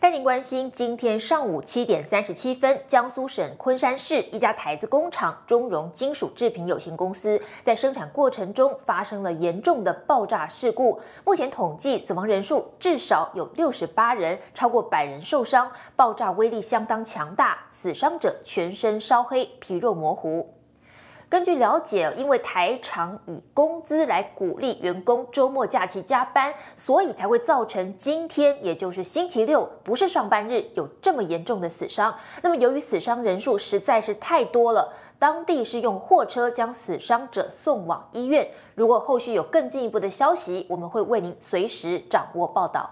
带您关心，今天上午七点三十七分，江苏省昆山市一家台子工厂中荣金属制品有限公司在生产过程中发生了严重的爆炸事故。目前统计，死亡人数至少有六十八人，超过百人受伤。爆炸威力相当强大，死伤者全身烧黑，皮肉模糊。根据了解，因为台厂以工资来鼓励员工周末、假期加班，所以才会造成今天，也就是星期六，不是上班日，有这么严重的死伤。那么，由于死伤人数实在是太多了，当地是用货车将死伤者送往医院。如果后续有更进一步的消息，我们会为您随时掌握报道。